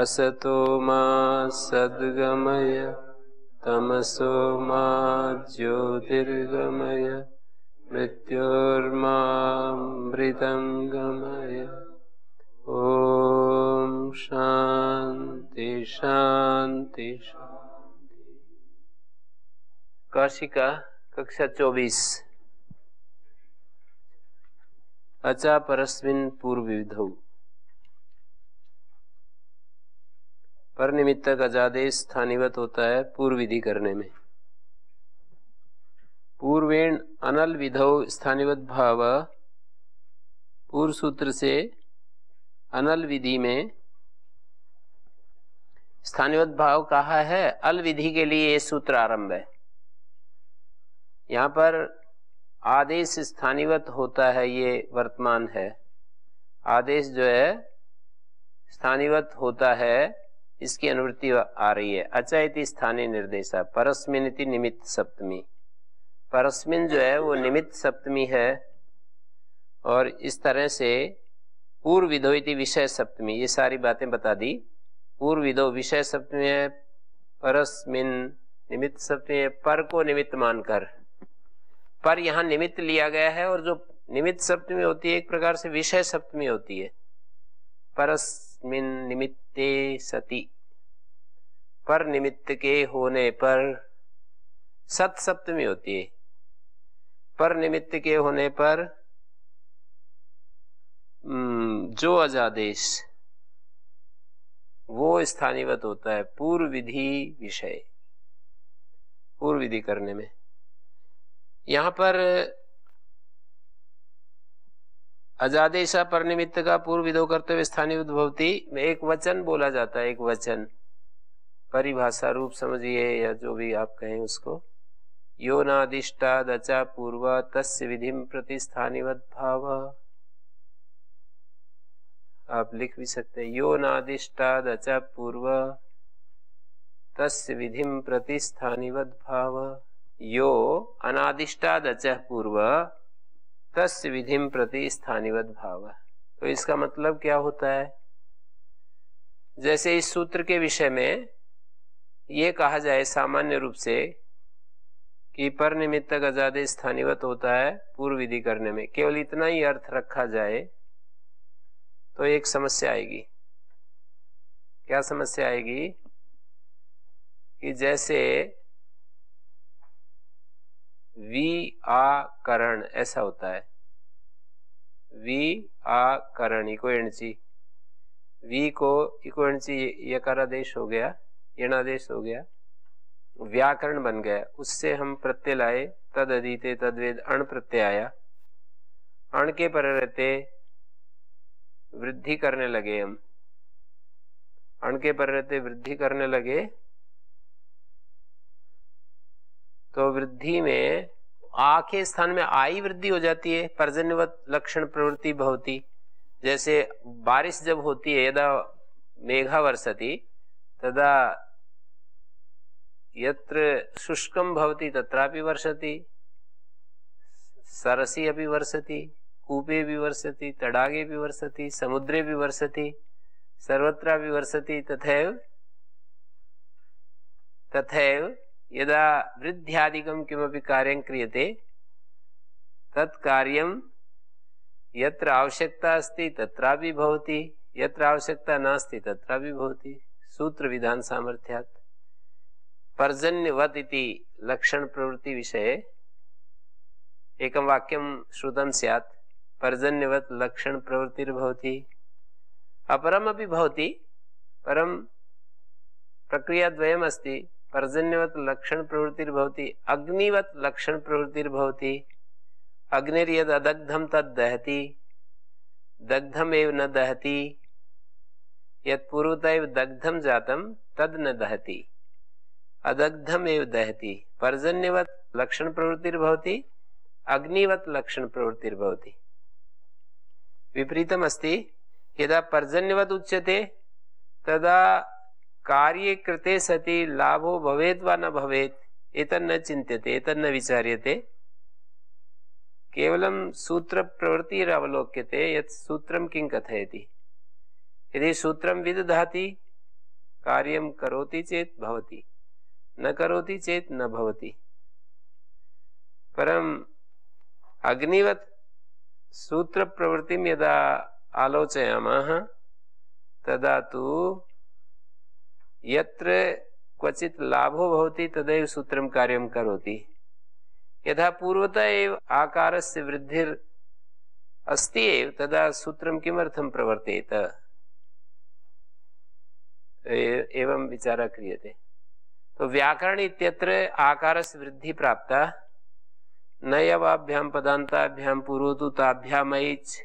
असतो मा सद्गमय तमसो मा ज्योतिर्गमय मृत्योर्मामृतं गमय ॐ शान्ति शान्ति शान्ति कक्षा चौबीस अचा परस्मिन पूर्व विधौ पर का अजादेश स्थानीवत होता है पूर्व विधि करने में पूर्वेण अनल विधौ स्थानीवत भाव पूर्व सूत्र से अनल विधि में स्थानीवत भाव कहा है अल विधि के लिए ये सूत्र आरंभ है यहां पर आदेश स्थानीवत होता है ये वर्तमान है आदेश जो है स्थानीवत होता है इसकी अनुवृत्ति आ रही है अचैती अच्छा, स्थानीय निर्देशा परस्मिन निमित्त सप्तमी परस्मिन जो है वो निमित्त सप्तमी है और इस तरह से पूर्व विधोइति विषय सप्तमी ये सारी बातें बता दी पूर्व विधो विषय सप्तमी है परस्मिन निमित्त सप्तमी है पर को निमित्त मानकर पर यहाँ निमित्त लिया गया है और जो निमित्त सप्तमी होती है एक प्रकार से विषय सप्तमी होती है परस तस्मिन निमित्ते सति पर निमित्त के होने पर सत सप्तमी होती है पर निमित्त के होने पर जो अजादेश वो स्थानीवत होता है पूर्व विधि विषय पूर्व विधि करने में यहां पर अजादेशा पर निमित्त का पूर्व विदो करते हुए स्थानीय उद्भवती में एक वचन बोला जाता है एक वचन परिभाषा रूप समझिए या जो भी आप कहें उसको यो नादिष्टा दचा पूर्व तस् विधि प्रतिस्थानिवत भाव आप लिख भी सकते हैं यो नादिष्टा दचा पूर्व तस् विधि स्थानीव भाव यो अनादिष्टा दचा पूर्व तस्य विधि प्रति स्थानीवत भाव तो इसका मतलब क्या होता है जैसे इस सूत्र के विषय में ये कहा जाए सामान्य रूप से कि पर निमित्त गजाद स्थानीवत होता है पूर्व विधि करने में केवल इतना ही अर्थ रखा जाए तो एक समस्या आएगी क्या समस्या आएगी कि जैसे वी आ करण ऐसा होता है वी आ करण इको एणसी वी को इको एणची यकारादेश हो गया यणादेश हो गया व्याकरण बन गया उससे हम प्रत्यय लाए तद अधीते तदवेद अण प्रत्यय आया अण के पर रहते वृद्धि करने लगे हम अण के पर रहते वृद्धि करने लगे तो वृद्धि में आ के स्थान में आई वृद्धि हो जाती है पर्जन्यवत लक्षण प्रवृत्ति भवती जैसे बारिश जब होती है यदा मेघा वर्षती तदा यत्र शुष्कम भवती तत्रापि वर्षति सरसी अभी वर्षती कूपे भी वर्षती तड़ागे भी वर्षती समुद्रे भी वर्षती सर्वत्र भी वर्षती तथैव तथैव यदा वृद्ध्यादिकं किमपि कार्यं क्रियते तत् कार्यं यत्र आवश्यकता अस्ति तत्रापि भवति यत्र आवश्यकता नास्ति तत्रापि भवति सूत्रविधानसामर्थ्यात् पर्जन्यवत् इति लक्षणप्रवृत्तिविषये एकं वाक्यं श्रुतं स्यात् पर्जन्यवत् लक्षणप्रवृत्तिर्भवति अपरमपि भवति परं प्रक्रियाद्वयमस्ति पर्जन्यवत लक्षण प्रवृत्ति अग्निवत लक्षण प्रवृत्ति अग्निर्यद अदग्धम तद दहती दग्धम एव न दहती यद पूर्वतः दग्धम जातम तद न दहती अदग्धम एव दहती पर्जन्यवत लक्षण प्रवृत्ति अग्निवत लक्षण प्रवृत्ति विपरीतम अस्त यदा पर्जन्यवत उच्यते तदा कार्य कृते सति लाभो भवेत वा न भवेत एतन न चिंत्यते एतन न विचार्यते केवलम सूत्र प्रवृत्ति अवलोक्यते यत सूत्रम किं कथयति यदि सूत्रम विदधाति कार्यम करोति चेत भवति न करोति चेत न भवति परम अग्निवत सूत्र प्रवृत्ति यदा आलोचयामः तदा तु यत्र क्वचित लाभो भवति तदैव सूत्रम कार्यम करोति यथा पूर्वतः एव आकारस्य वृद्धिर अस्ति एव तदा सूत्रम किमर्थम प्रवर्तेत एवं विचार क्रियते तो व्याकरण इत्यत्र आकारस्य वृद्धि प्राप्ता नयवाभ्याम पदांताभ्याम पुरोतु ताभ्यामैच्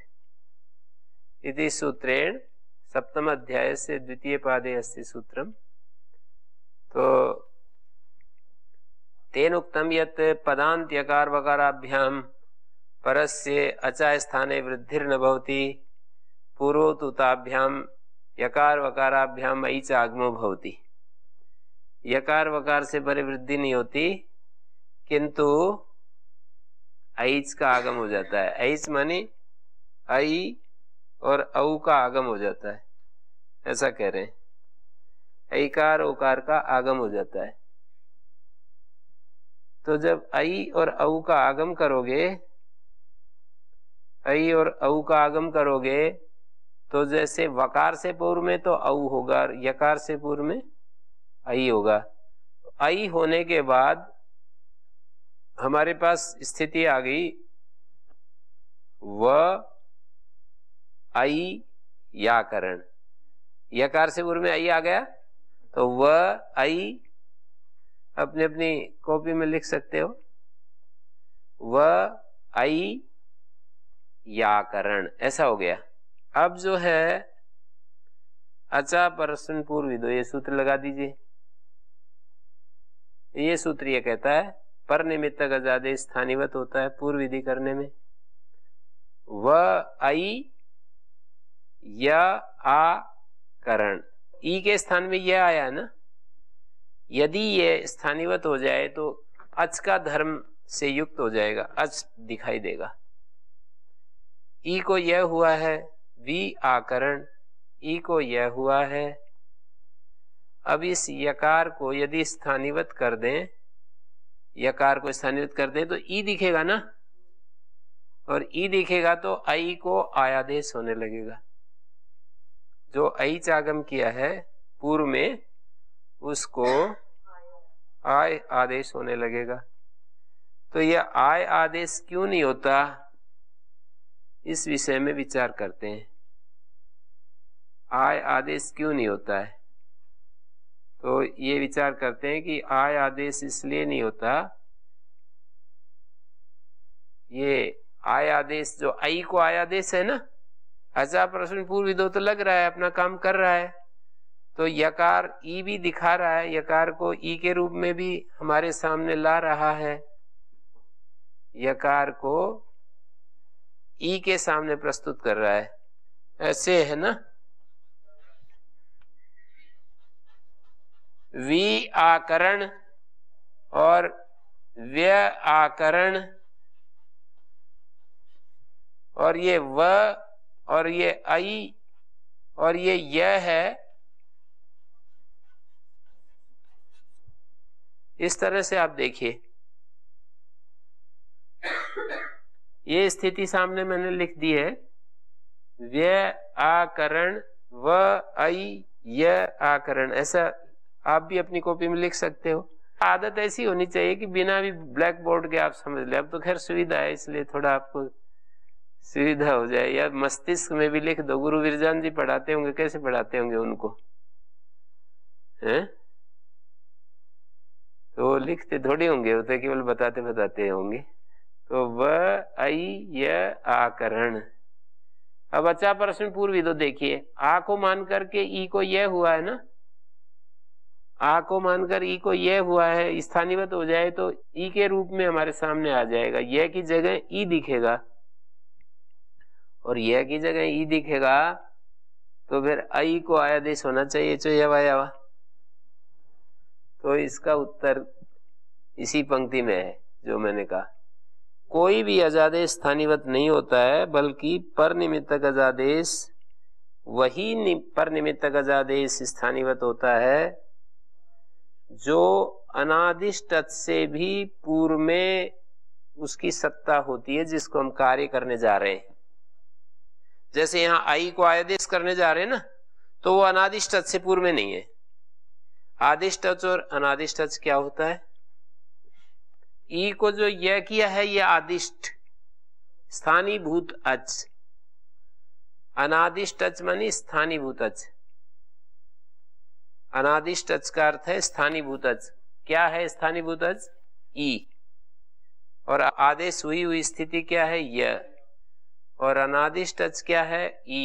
इति सूत्रेण सप्तम अध्याय से द्वितीय पादे अस्ति सूत्रम तो तेन उक्तम यत यकार वकाराभ्याम परस्य अचा स्थाने वृद्धि न भवती पूर्वोतुताभ्याम यकार वकाराभ्याम अई आगमो भवती यकार वकार से परिवृद्धि नहीं होती किंतु ऐच का आगम हो जाता है ऐच मानी ऐ और औ का आगम हो जाता है ऐसा कह रहे हैं ऐकार ओकार का आगम हो जाता है तो जब आई और औ का आगम करोगे ऐ और औ का आगम करोगे तो जैसे वकार से पूर्व में तो औ होगा यकार से पूर्व में आई होगा ऐ होने के बाद हमारे पास स्थिति आ गई व आई याकरण यकार से पूर्व में आई आ गया तो व आई अपने अपनी कॉपी में लिख सकते हो व आई याकरण ऐसा हो गया अब जो है अचा प्रश्न पूर्वी दो ये सूत्र लगा दीजिए ये सूत्र ये कहता है पर निमित्त आजादे स्थानीवत होता है पूर्व विधि करने में व आई या आ करण ई e के स्थान में यह आया ना यदि यह स्थानीवत हो जाए तो अच का धर्म से युक्त हो जाएगा अच दिखाई देगा ई e को यह हुआ है वी आकरण ई e को यह हुआ है अब इस यकार को यदि स्थानीवत कर दें यकार को स्थानीवत कर दें तो ई दिखेगा ना और ई दिखेगा तो आई को आयादेश होने लगेगा जो ऐच आगम किया है पूर्व में उसको आय आदेश होने लगेगा तो यह आय आदेश क्यों नहीं होता इस विषय में विचार करते हैं आय आदेश क्यों नहीं होता है तो ये विचार करते हैं कि आय आदेश इसलिए नहीं होता ये आय आदेश जो आई को आय आदेश है ना हजार प्रश्न पूर्व दो तो लग रहा है अपना काम कर रहा है तो यकार ई भी दिखा रहा है यकार को ई के रूप में भी हमारे सामने ला रहा है यकार को ई के सामने प्रस्तुत कर रहा है ऐसे है ना वी आकरण और व्य आकरण और ये व और ये आई और ये यह है इस तरह से आप देखिए ये स्थिति सामने मैंने लिख दी है व्य आकरण व आई य आकरण ऐसा आप भी अपनी कॉपी में लिख सकते हो आदत ऐसी होनी चाहिए कि बिना भी ब्लैक बोर्ड के आप समझ ले अब तो खैर सुविधा है इसलिए थोड़ा आपको सुविधा हो जाए या मस्तिष्क में भी लिख दो गुरु विरजान जी पढ़ाते होंगे कैसे पढ़ाते होंगे उनको हैं तो लिखते थोड़े होंगे वो तो केवल बताते बताते होंगे तो व आई य आकरण अब अच्छा प्रश्न पूर्वी तो देखिए आ को मान करके ई को यह हुआ है ना आ को मानकर ई को यह हुआ है स्थानीवत हो जाए तो ई के रूप में हमारे सामने आ जाएगा यह की जगह ई दिखेगा और यह की जगह ई दिखेगा तो फिर आई को आयादेश होना चाहिए चो वाया वा तो इसका उत्तर इसी पंक्ति में है जो मैंने कहा कोई भी अजादेश स्थानीवत नहीं होता है बल्कि पर निमित्तक अजादेश वही नि, पर निमित्तक अजादेश स्थानीवत होता है जो अनादिष्ट से भी पूर्व में उसकी सत्ता होती है जिसको हम कार्य करने जा रहे हैं जैसे यहाँ आई को आदेश करने जा रहे हैं ना तो वो अनादिष्ट से पूर्व में नहीं है आदिष्ट टच और अनादिष्ट टच क्या होता है ई को जो यह किया है यह आदिष्ट स्थानीभूत अच अनादिष्ट अच मानी स्थानीभूत अच अनादिष्ट का अर्थ है स्थानीभूत अच क्या है स्थानीभूत अच ई और आदेश हुई हुई स्थिति क्या है यह और अनादिश टच क्या है ई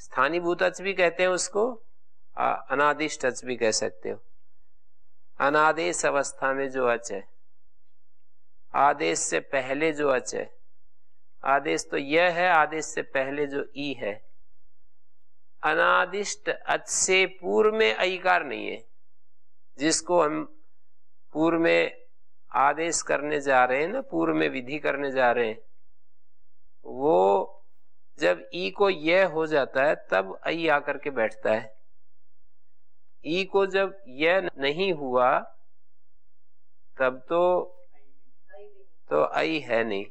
स्थानीभूत टच भी कहते हैं उसको अनादिश टच भी कह सकते हो अनादेश अवस्था में जो अच है आदेश से पहले जो अच है आदेश तो यह है आदेश से पहले जो ई है अनादिष्ट अच से पूर्व में अकार नहीं है जिसको हम पूर्व में आदेश करने जा रहे हैं ना पूर्व में विधि करने जा रहे हैं वो जब ई को यह हो जाता है तब आई आकर के बैठता है ई को जब यह नहीं हुआ तब तो तो आई है नहीं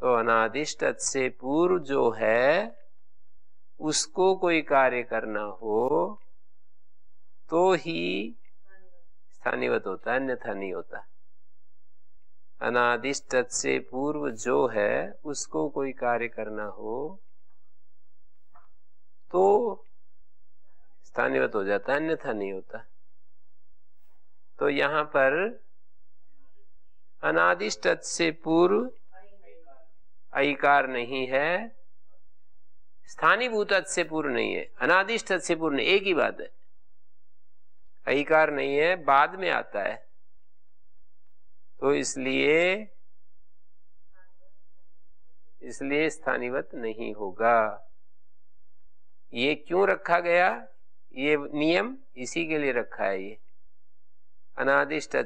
तो अनादिष्ट से पूर्व जो है उसको कोई कार्य करना हो तो ही स्थानीवत होता है अन्यथा नहीं होता अनादिष्ट से पूर्व जो है उसको कोई कार्य करना हो तो स्थानीवत हो जाता है अन्यथा नहीं होता तो यहां पर अनादिष्ट से पूर्व अकार नहीं है स्थानीभूत से पूर्व नहीं है अनादिष्ट से पूर्व एक ही बात है अहिकार नहीं है बाद में आता है तो इसलिए इसलिए स्थानीवत नहीं होगा ये क्यों रखा गया ये नियम इसी के लिए रखा है ये अनादिष्ट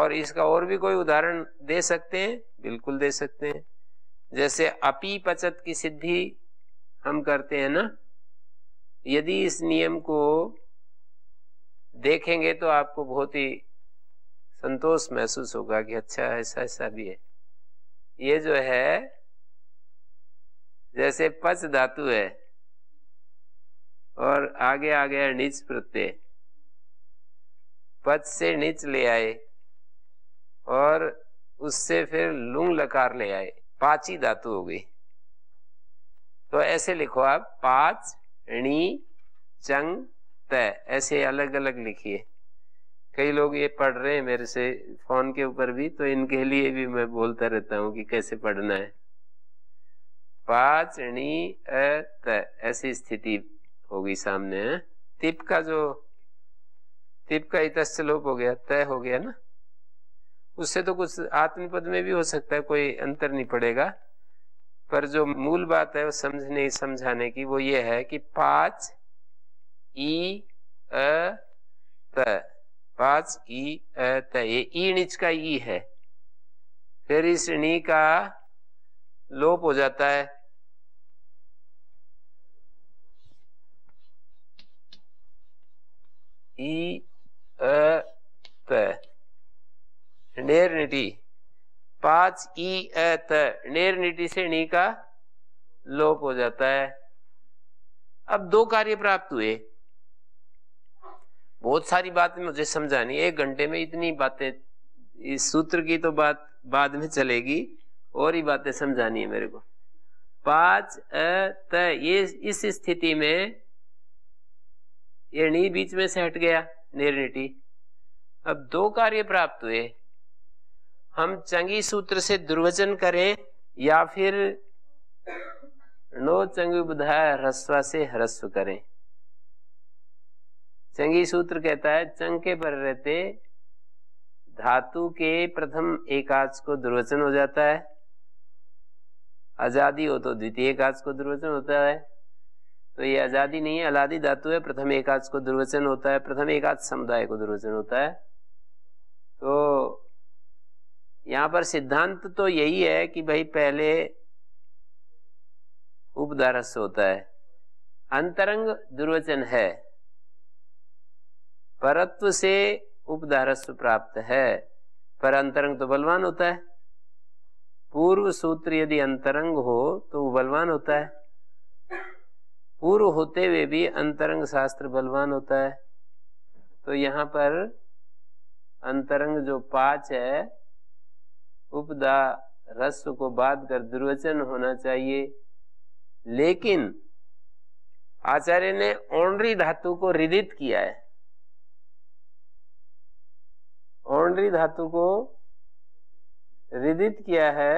और इसका और भी कोई उदाहरण दे सकते हैं बिल्कुल दे सकते हैं जैसे अपी पचत की सिद्धि हम करते हैं ना यदि इस नियम को देखेंगे तो आपको बहुत ही संतोष महसूस होगा कि अच्छा ऐसा ऐसा भी है ये जो है जैसे पच धातु है और आगे आगे नीच प्रत्यय पच से नीच ले आए और उससे फिर लुंग लकार ले आए पाची धातु हो गई तो ऐसे लिखो आप पांच णी चंग तय ऐसे अलग अलग लिखिए कई लोग ये पढ़ रहे हैं मेरे से फोन के ऊपर भी तो इनके लिए भी मैं बोलता रहता हूँ कि कैसे पढ़ना है पाचणी अत ऐसी स्थिति होगी सामने है? तिप का जो तिप का इतलोप हो गया तय हो गया ना उससे तो कुछ आत्मपद में भी हो सकता है कोई अंतर नहीं पड़ेगा पर जो मूल बात है वो समझने समझाने की वो ये है कि पांच ई अ त पांच ई ये ई नीच का ई है फिर इस णी का लोप हो जाता है ई नेरनिटी पांच ई त नेरनिटी से णी का लोप हो जाता है अब दो कार्य प्राप्त हुए बहुत सारी बातें मुझे समझानी एक घंटे में इतनी बातें इस सूत्र की तो बात बाद में चलेगी और ही बातें समझानी है मेरे को पांच अत ये इस स्थिति में ये नी बीच में से हट गया निर्णिटी अब दो कार्य प्राप्त हुए हम चंगी सूत्र से दुर्वचन करें या फिर नो चंगी बुधा ह्रस्वा से ह्रस्व करें चंगी सूत्र कहता है चंके पर रहते धातु के प्रथम एकाच को दुर्वचन हो जाता है आजादी हो तो द्वितीय एकाच को दुर्वचन होता है तो ये आजादी नहीं है अलादी धातु है प्रथम एकाच को दुर्वचन होता है प्रथम एकाच समुदाय को दुर्वचन होता है तो यहां पर सिद्धांत तो यही है कि भाई पहले उपदारस होता है अंतरंग दुर्वचन है परत्व से उपधारस्व प्राप्त है पर अंतरंग तो बलवान होता है पूर्व सूत्र यदि अंतरंग हो तो वो बलवान होता है पूर्व होते हुए भी अंतरंग शास्त्र बलवान होता है तो यहां पर अंतरंग जो पाच है उपदा रस्व को बात कर दुर्वचन होना चाहिए लेकिन आचार्य ने ओनरी धातु को रिदित किया है औंडरी धातु को रिदित किया है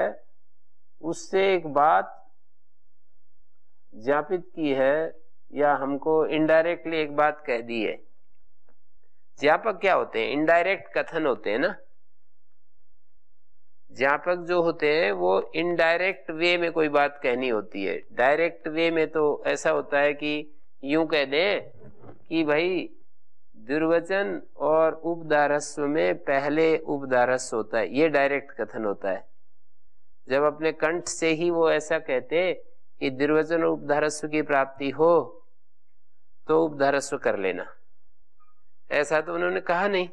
उससे एक बात ज्ञापित की है या हमको इनडायरेक्टली एक बात कह दी है ज्ञापक क्या होते हैं इनडायरेक्ट कथन होते हैं ना ज्ञापक जो होते हैं वो इनडायरेक्ट वे में कोई बात कहनी होती है डायरेक्ट वे में तो ऐसा होता है कि यूं कह दें कि भाई दुर्वचन और उपदारस्व में पहले उपदारस्व होता है ये डायरेक्ट कथन होता है जब अपने कंठ से ही वो ऐसा कहते कि दुर्वचन और उपधारस्व की प्राप्ति हो तो उपधारस्व कर लेना ऐसा तो उन्होंने कहा नहीं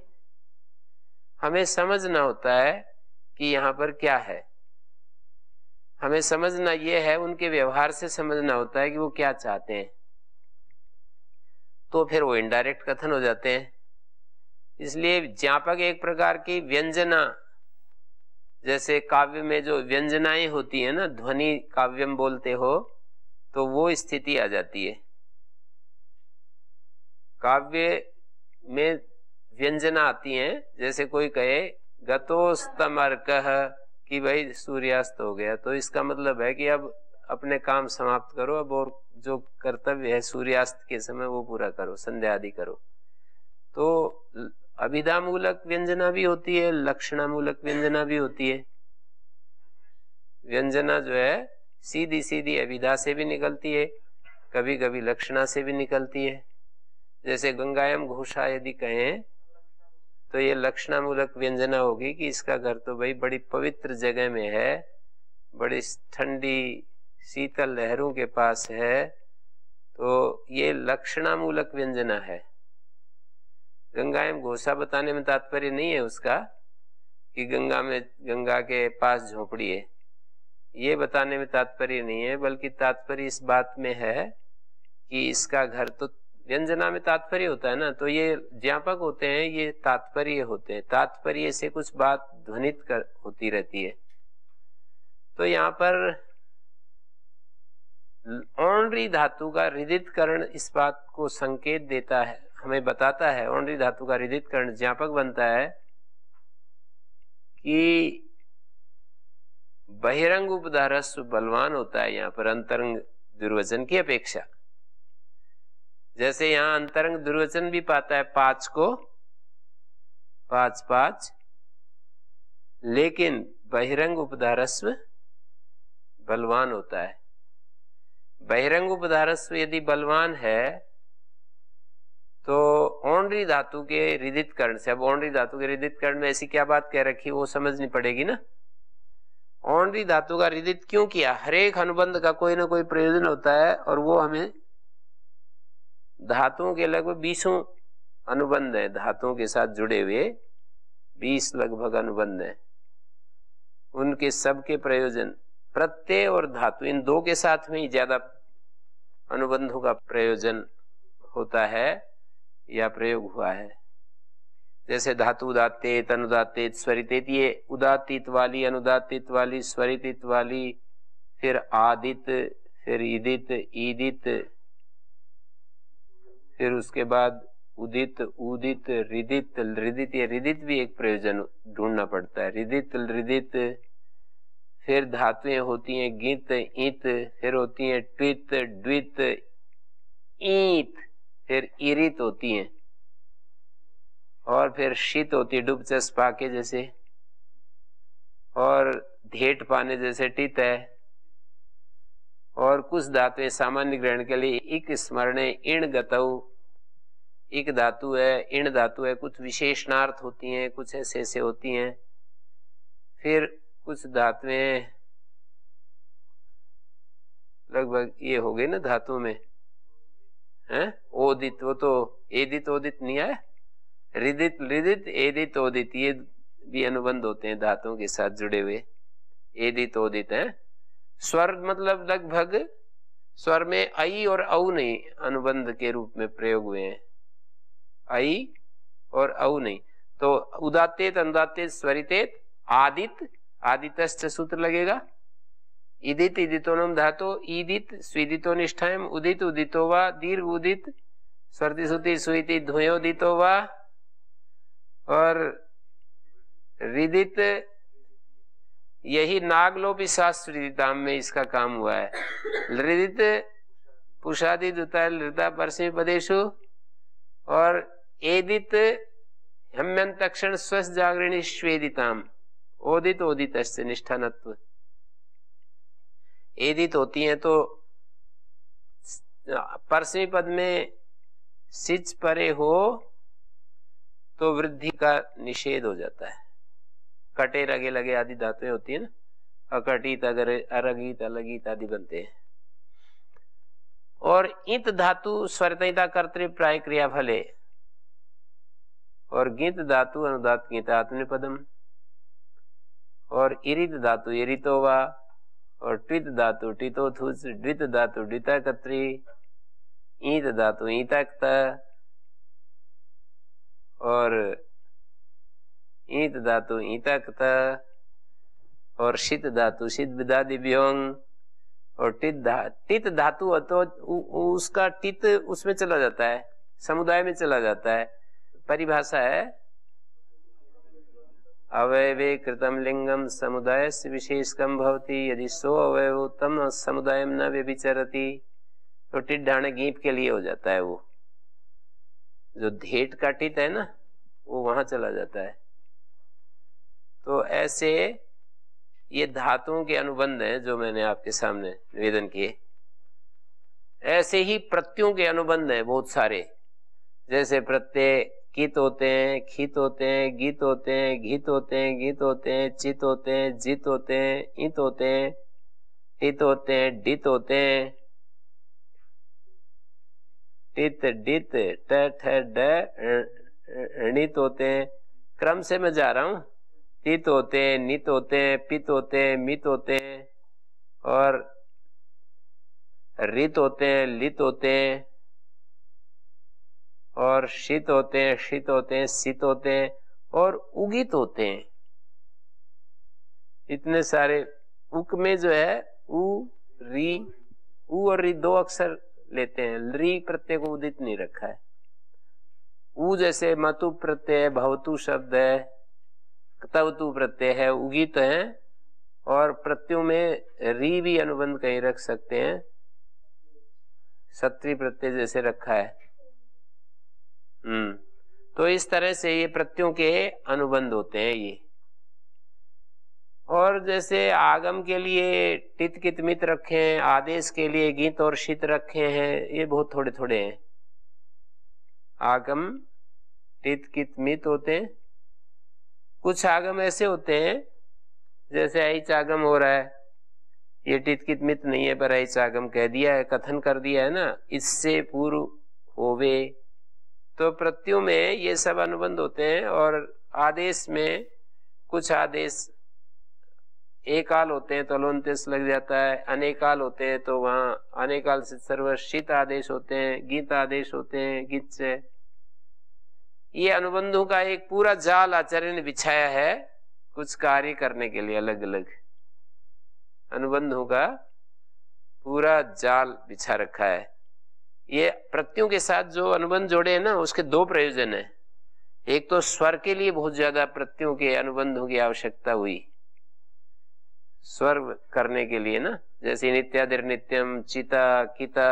हमें समझना होता है कि यहां पर क्या है हमें समझना यह है उनके व्यवहार से समझना होता है कि वो क्या चाहते हैं तो फिर वो इनडायरेक्ट कथन हो जाते हैं इसलिए ज्ञापक एक प्रकार की व्यंजना जैसे काव्य में जो व्यंजनाएं होती है ना ध्वनि काव्यम बोलते हो तो वो स्थिति आ जाती है काव्य में व्यंजना आती है जैसे कोई कहे गतोस्तमर कह कि भाई सूर्यास्त हो गया तो इसका मतलब है कि अब अपने काम समाप्त करो अब और जो कर्तव्य है सूर्यास्त के समय वो पूरा करो संध्या आदि करो तो अभिधामूलक व्यंजना भी होती है लक्षणामूलक व्यंजना भी होती है व्यंजना जो है सीधी सीधी अभिधा से भी निकलती है कभी कभी लक्षणा से भी निकलती है जैसे गंगायम घोषा यदि कहें तो ये लक्षणामूलक व्यंजना होगी कि इसका घर तो भाई बड़ी पवित्र जगह में है बड़ी ठंडी शीतल लहरों के पास है तो ये लक्षणामूलक व्यंजना है गंगाएम घोषा बताने में तात्पर्य नहीं है उसका कि गंगा में गंगा के पास झोपड़ी है ये बताने में तात्पर्य नहीं है बल्कि तात्पर्य इस बात में है कि इसका घर तो व्यंजना में तात्पर्य होता है ना तो ये ज्ञापक होते हैं ये तात्पर्य होते हैं तात्पर्य से कुछ बात ध्वनित कर होती रहती है तो यहाँ पर औंड्री धातु का करण इस बात को संकेत देता है हमें बताता है ओणरी धातु का करण ज्ञापक बनता है कि बहिरंग उपधारस्व बलवान होता है यहाँ पर अंतरंग दुर्वचन की अपेक्षा जैसे यहाँ अंतरंग दुर्वचन भी पाता है पांच को पांच पांच लेकिन बहिरंग उपधारस्व बलवान होता है बहिरंग उपधारस्व यदि बलवान है तो ओणरी धातु के रिदित कर्ण से अब ओणरी धातु के रिदित कर्ण में ऐसी क्या बात कह रखी वो समझनी पड़ेगी ना ओणरी धातु का रिदित क्यों किया हरेक अनुबंध का कोई ना कोई प्रयोजन होता है और वो हमें धातुओं के लगभग बीसों अनुबंध है धातुओं के साथ जुड़े हुए बीस लगभग अनुबंध है उनके सबके प्रयोजन प्रत्यय और धातु इन दो के साथ में ही ज्यादा अनुबंधों का प्रयोजन होता है या प्रयोग हुआ है जैसे धातु उदाते अनुदात्तेत स्वरितेत ये उदात्तित वाली अनुदातित वाली स्वरितित वाली फिर आदित फिर ईदित ईदित फिर उसके बाद उदित उदित रिदित रिदित ये रिदित भी एक प्रयोजन ढूंढना पड़ता है रिदित रिदित फिर धातुएं होती हैं गीत इत फिर होती हैं ट्वित द्वित ईत फिर इरित होती हैं और फिर शीत होती है डुब पाके जैसे और ढेट पाने जैसे टित है और कुछ धातुएं सामान्य ग्रहण के लिए इक स्मरण इण गतऊ एक धातु है इण धातु है कुछ विशेषणार्थ होती हैं कुछ ऐसे ऐसे होती हैं फिर कुछ धातुएं लगभग ये हो गई ना धातु में हैं ओदित वो तो एदित ओदित नहीं आया रिदित रिदित एदित ओदित ये भी अनुबंध होते हैं धातुओं के साथ जुड़े हुए एदित ओदित है स्वर मतलब लगभग स्वर में आई और औ नहीं अनुबंध के रूप में प्रयोग हुए हैं आई और औ नहीं तो उदातेत अनुदातेत स्वरितेत आदित आदितश्च सूत्र लगेगा इदित इदितोनम धातु ईदित स्वीदितो निष्ठायम उदित उदितो वा दीर्घ उदित स्वर्ति सुति सुति धुयोदितो वा और रिदित यही नागलोपी दाम में इसका काम हुआ है रिदित पुषादि दुता लृता परसिम पदेशु और एदित हम्यंतक्षण स्वस्थ जागरणी श्वेदिताम ओदित तो ओदित से निष्ठानत्व एदित तो होती है तो परसवी पद में सिच परे हो तो वृद्धि का निषेध हो जाता है कटे रगे लगे आदि धातुएं होती है ना अकटित अगर अरगित अलगित आदि बनते हैं और इत धातु स्वरता कर्तृ प्राय क्रिया फले और गीत धातु अनुदात गीता पदम और इरित धातु इरितोवा और ट्वित धातु टितोथुस ड्वित धातु डिताकत्री ईत धातु ईताक्त और ईत धातु ईताक्त और शीत धातु शीत विदा दिव्योंग और टित धा टित धातु तो उसका टित उसमें चला जाता है समुदाय में चला जाता है परिभाषा है अवयवे कृतम लिंगम समुदाय से विशेषकम भवती यदि सो अवय उत्तम समुदाय न व्यभिचरती तो टिड्ढाण गीप के लिए हो जाता है वो जो धेट का टित है ना वो वहां चला जाता है तो ऐसे ये धातुओं के अनुबंध हैं जो मैंने आपके सामने निवेदन किए ऐसे ही प्रत्ययों के अनुबंध हैं बहुत सारे जैसे प्रत्यय कित होते हैं खित होते हैं गीत होते हैं घित होते हैं गीत होते हैं चित होते हैं जित होते हैं इत होते हैं टित होते हैं डित होते हैं टित डित ट णित होते हैं क्रम से मैं जा रहा हूं तित होते हैं नित होते हैं पित होते हैं मित होते हैं और रित होते हैं लित होते हैं और शीत होते हैं शीत होते हैं शीत होते हैं और उगित होते हैं इतने सारे उक में जो है उ री उ और री दो अक्षर लेते हैं री प्रत्यय को उदित नहीं रखा है उ जैसे मतु प्रत्यय भवतु शब्द है तवतु प्रत्यय है उगित है और प्रत्ययों में री भी अनुबंध कहीं रख सकते हैं सत्री प्रत्यय जैसे रखा है हम्म तो इस तरह से ये प्रत्ययों के अनुबंध होते हैं ये और जैसे आगम के लिए टित कित मित रखे हैं आदेश के लिए गीत और शीत रखे हैं ये बहुत थोड़े थोड़े हैं आगम टित कित मित होते हैं कुछ आगम ऐसे होते हैं जैसे ऐच आगम हो रहा है ये टित कित मित नहीं है पर ऐच आगम कह दिया है कथन कर दिया है ना इससे पूर्व होवे तो प्रत्यु में ये सब अनुबंध होते हैं और आदेश में कुछ आदेश एकाल होते हैं तो लोनतेस लग जाता है अनेकाल होते हैं तो वहाँ अनेकाल से सर्वशीत आदेश होते हैं गीत आदेश होते हैं गीत से ये अनुबंधों का एक पूरा जाल आचार्य ने बिछाया है कुछ कार्य करने के लिए अलग अलग अनुबंधों का पूरा जाल बिछा रखा है ये प्रत्ययों के साथ जो अनुबंध जोड़े हैं ना उसके दो प्रयोजन है एक तो स्वर के लिए बहुत ज्यादा प्रत्ययों के अनुबंधों की आवश्यकता हुई स्वर करने के लिए ना जैसे नित्यादिर नित्यम चिता किता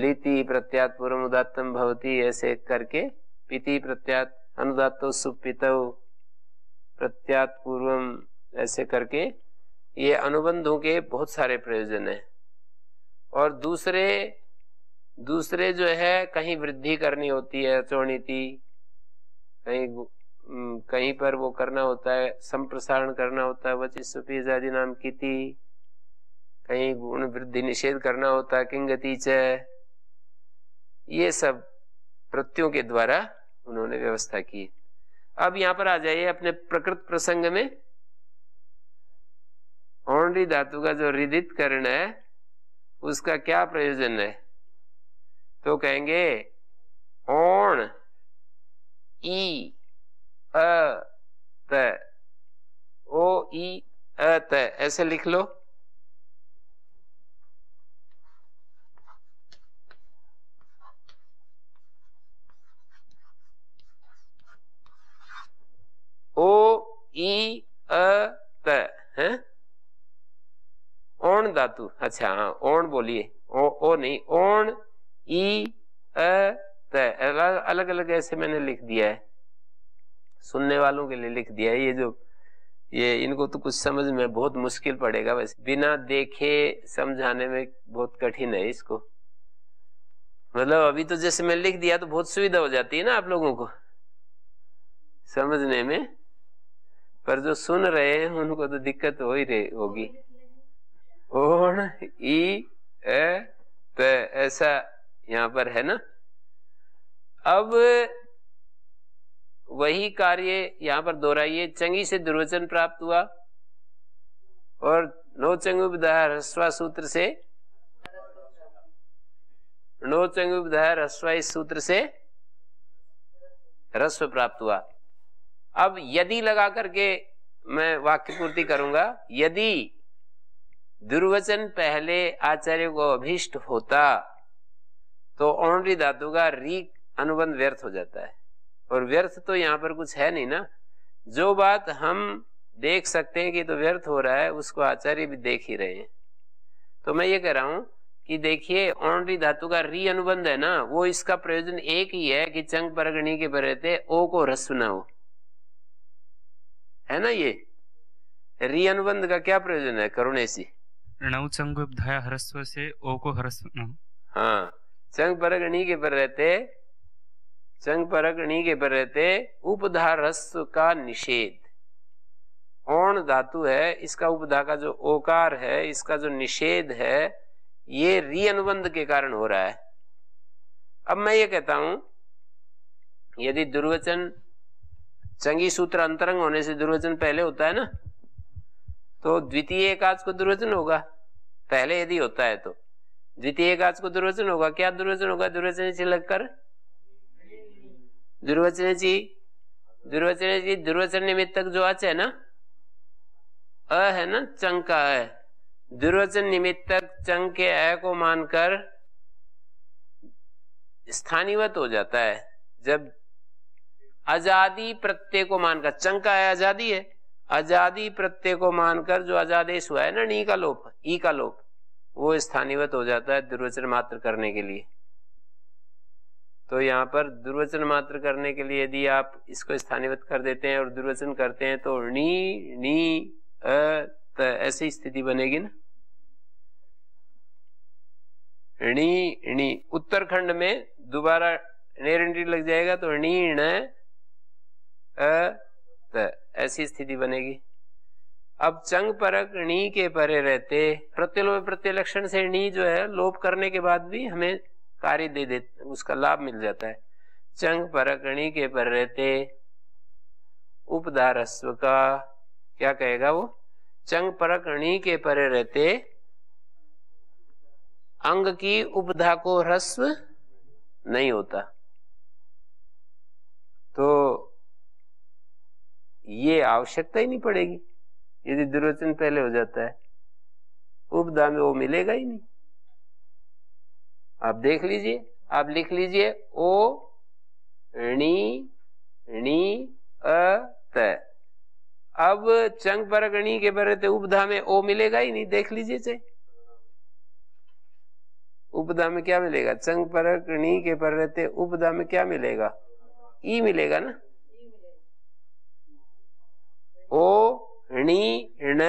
लिति प्रत्यात पूर्व उदातम भवती ऐसे करके पिति प्रत्यात अनुदात सुपित प्रत्यात पूर्वम ऐसे करके ये अनुबंधों के बहुत सारे प्रयोजन है और दूसरे दूसरे जो है कहीं वृद्धि करनी होती है चौणीति कहीं कहीं पर वो करना होता है संप्रसारण करना होता है वचिस्वपीज आदि नाम की थी कहीं गुण वृद्धि निषेध करना होता है किंगति च ये सब प्रत्यो के द्वारा उन्होंने व्यवस्था की अब यहां पर आ जाइए अपने प्रकृत प्रसंग में औंडी धातु का जो रिदित करण है उसका क्या प्रयोजन है तो कहेंगे ओण ई अ त ओ ई अ त ऐसे लिख लो ओ ई अ त है ओण धातु अच्छा हाँ ओण बोलिए ओ ओ नहीं ओण ई अ त अलग अलग ऐसे मैंने लिख दिया है सुनने वालों के लिए लिख दिया है ये जो ये इनको तो कुछ समझ में बहुत मुश्किल पड़ेगा वैसे बिना देखे समझाने में बहुत कठिन है इसको मतलब अभी तो जैसे मैं लिख दिया तो बहुत सुविधा हो जाती है ना आप लोगों को समझने में पर जो सुन रहे हैं उनको तो दिक्कत हो ही रही होगी ओण ई ए, ऐसा यहां पर है ना अब वही कार्य यहां पर दोहराइए चंगी से दुर्वचन प्राप्त हुआ और नौ चंग हस्वा सूत्र से नौ चंग हस्वा इस सूत्र से ह्रस्व प्राप्त हुआ अब यदि लगा करके मैं वाक्य पूर्ति करूंगा यदि दुर्वचन पहले आचार्य को अभिष्ट होता तो ओनली धातु का री अनुबंध व्यर्थ हो जाता है और व्यर्थ तो यहाँ पर कुछ है नहीं ना जो बात हम देख सकते हैं कि तो व्यर्थ हो रहा है उसको आचार्य भी देख ही रहे हैं तो मैं ये कह रहा हूं कि देखिए ओनरी धातु का री अनुबंध है ना वो इसका प्रयोजन एक ही है कि चंग परगणी के बरहते ओ को रस्व ना हो है ना ये री अनुबंध का क्या प्रयोजन है करुणेशी ऋणव चंग हरस्व से ओ को हरस्व ना हाँ संग परक के पर रहते संग परक के पर रहते उपधार रस्व का निषेध ओण धातु है इसका उपधा का जो ओकार है इसका जो निषेध है ये री अनुबंध के कारण हो रहा है अब मैं ये कहता हूं यदि दुर्वचन चंगी सूत्र अंतरंग होने से दुर्वचन पहले होता है ना तो द्वितीय एकाच को दुर्वचन होगा पहले यदि होता है तो द्वितीय गाज को दुर्वचन होगा क्या दुर्वचन होगा दुर्वचन से लगकर दुर्वचन जी दुर्वचन जी दुर्वचन निमित्त जो अच है ना अ है ना चंग का है दुर्वचन निमित्त चंग के अ को मानकर स्थानीवत हो जाता है जब आजादी प्रत्यय को मानकर चंग का है आजादी है आजादी प्रत्यय को मानकर जो आजादेश हुआ है ना नी का लोप ई का लोप वो स्थानीवत हो जाता है दुर्वचन मात्र करने के लिए तो यहाँ पर दुर्वचन मात्र करने के लिए यदि आप इसको स्थानीवत कर देते हैं और दुर्वचन करते हैं तो णी नी अ त ऐसी स्थिति बनेगी ना णी णी उत्तरखंड में दोबारा नेरंडी लग जाएगा तो णी ण ऐसी स्थिति बनेगी अब चंग परक नी के परे रहते प्रत्यलोभ प्रत्यलक्षण से नी जो है लोप करने के बाद भी हमें कार्य दे दे उसका लाभ मिल जाता है चंग परक नी के पर रहते उपदारस्व का क्या कहेगा वो चंग परक नी के परे रहते अंग की उपधा को ह्रस्व नहीं होता तो ये आवश्यकता ही नहीं पड़ेगी यदि दुर्वचन पहले हो जाता है उपदा में वो मिलेगा ही नहीं आप देख लीजिए आप लिख लीजिए ओ णी णी अ त अब चंग पर गणी के पर उपधा में ओ मिलेगा ही नहीं देख लीजिए चे उपधा में क्या मिलेगा चंग पर गणी के पर रहते उपधा में क्या मिलेगा ई मिलेगा ना ओ णी ऋण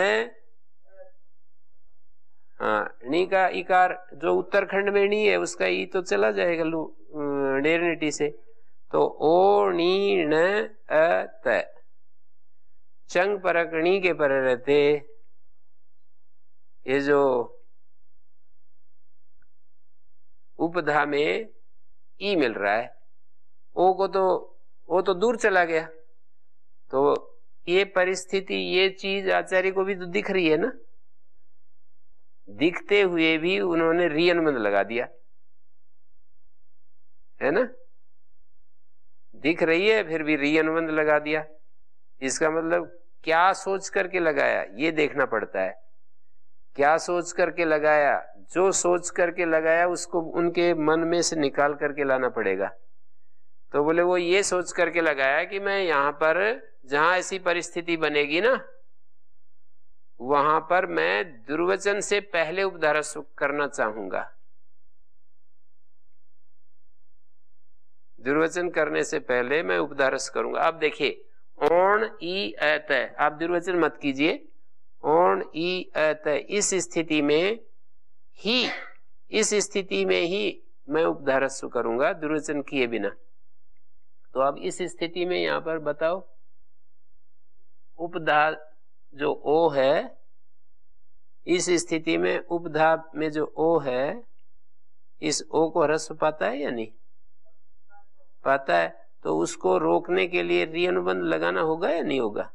हाँ णी का इकार जो उत्तरखंड में णी है उसका ई तो चला जाएगा लू डेरनिटी से तो ओ णी ण चंग परक णी के पर रहते ये जो उपधा में ई मिल रहा है ओ को तो वो तो दूर चला गया तो ये परिस्थिति ये चीज आचार्य को भी तो दिख रही है ना दिखते हुए भी उन्होंने री लगा दिया है ना दिख रही है फिर भी रियनबंद लगा दिया इसका मतलब क्या सोच करके लगाया ये देखना पड़ता है क्या सोच करके लगाया जो सोच करके लगाया उसको उनके मन में से निकाल करके लाना पड़ेगा तो बोले वो ये सोच करके लगाया कि मैं यहां पर जहां ऐसी परिस्थिति बनेगी ना वहां पर मैं दुर्वचन से पहले उपधारा सुख करना चाहूंगा दुर्वचन करने से पहले मैं उपधारस करूंगा आप देखिए ओण ई अत आप दुर्वचन मत कीजिए ओण ई अत इस स्थिति में ही इस स्थिति में ही मैं उपधारस्व करूंगा दुर्वचन किए बिना तो अब इस स्थिति में यहां पर बताओ उपधा जो ओ है इस स्थिति में उपधा में जो ओ है इस ओ को रस पाता है या नहीं पाता है तो उसको रोकने के लिए री अनुबंध लगाना होगा या नहीं होगा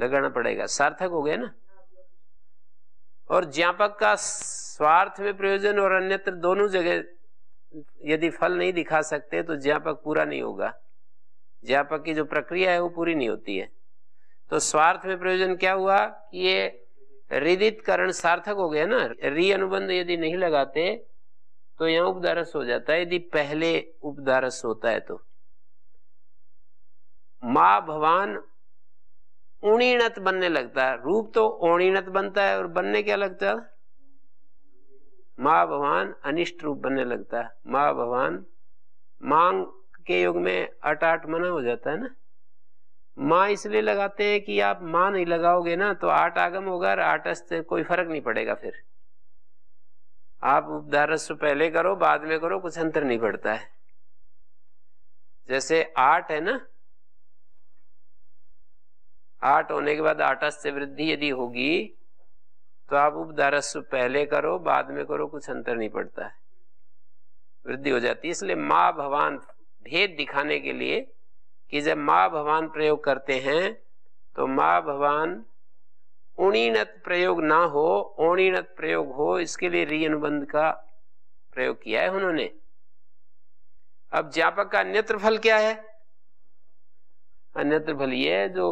लगाना पड़ेगा सार्थक हो गया ना और ज्ञापक का स्वार्थ में प्रयोजन और अन्यत्र दोनों जगह यदि फल नहीं दिखा सकते तो ज्ञापक पूरा नहीं होगा ज्ञापक की जो प्रक्रिया है वो पूरी नहीं होती है तो स्वार्थ में प्रयोजन क्या हुआ कि ये रिदित करण सार्थक हो गया ना री अनुबंध यदि नहीं लगाते तो यहां उपदारस हो जाता है यदि पहले उपदारस होता है तो माँ भवान उणीणत बनने लगता है रूप तो ओणीणत बनता है और बनने क्या लगता है माँ भगवान अनिष्ट रूप बनने लगता है माँ भगवान मांग के युग में अट आठ मना हो जाता है ना माँ इसलिए लगाते हैं कि आप माँ नहीं लगाओगे ना तो आठ आगम होगा और आटस से कोई फर्क नहीं पड़ेगा फिर आप उपदारस पहले करो बाद में करो कुछ अंतर नहीं पड़ता है जैसे आठ है ना आठ होने के बाद आठ से वृद्धि यदि होगी तो आप उपदारस्व पहले करो बाद में करो कुछ अंतर नहीं पड़ता है वृद्धि हो जाती है इसलिए माँ भवान भेद दिखाने के लिए कि जब माँ भवान प्रयोग करते हैं तो माँ भवान उणीनत प्रयोग ना हो ओणीनत प्रयोग हो इसके लिए री अनुबंध का प्रयोग किया है उन्होंने अब ज्ञापक का अन्यत्र फल क्या है अन्यत्र फल ये जो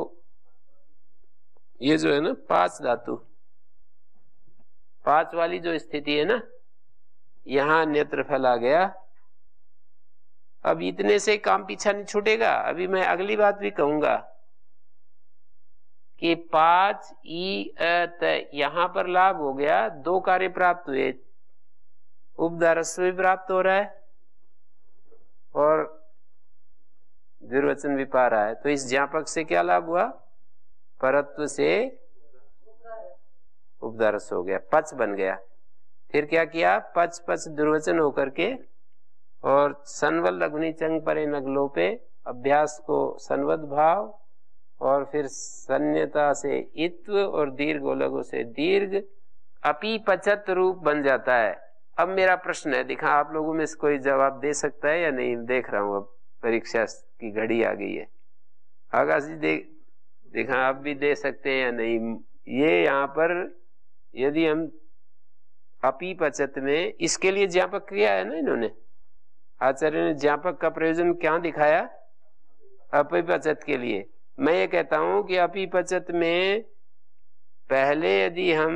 ये जो है ना पांच धातु पांच वाली जो स्थिति है ना यहां नेत्र आ गया अब इतने से काम पीछा नहीं छूटेगा अभी मैं अगली बात भी कहूंगा कि पांच ई यहां पर लाभ हो गया दो कार्य प्राप्त हुए उपदारस्व भी प्राप्त हो रहा है और दुर्वचन भी पा रहा है तो इस ज्ञापक से क्या लाभ हुआ परत्व से उपदर्श हो गया पच बन गया फिर क्या किया पच पच दुर्वचन होकर के और सनवल लग्नि चंग परे पे अभ्यास को सनवद भाव और फिर सन्यता से इत्व और दीर्घ लघु से दीर्घ अपीपचत रूप बन जाता है अब मेरा प्रश्न है दिखा आप लोगों में इसको कोई जवाब दे सकता है या नहीं देख रहा हूं अब परीक्षा की घड़ी आ गई है आकाश जी देख दिखा आप भी दे सकते हैं या नहीं ये यहाँ पर यदि हम अपी पचत में इसके लिए ज्ञापक किया है ना इन्होंने आचार्य ने ज्ञापक का प्रयोजन क्या दिखाया अपी पचत के लिए मैं ये कहता हूं कि अपी पचत में पहले यदि हम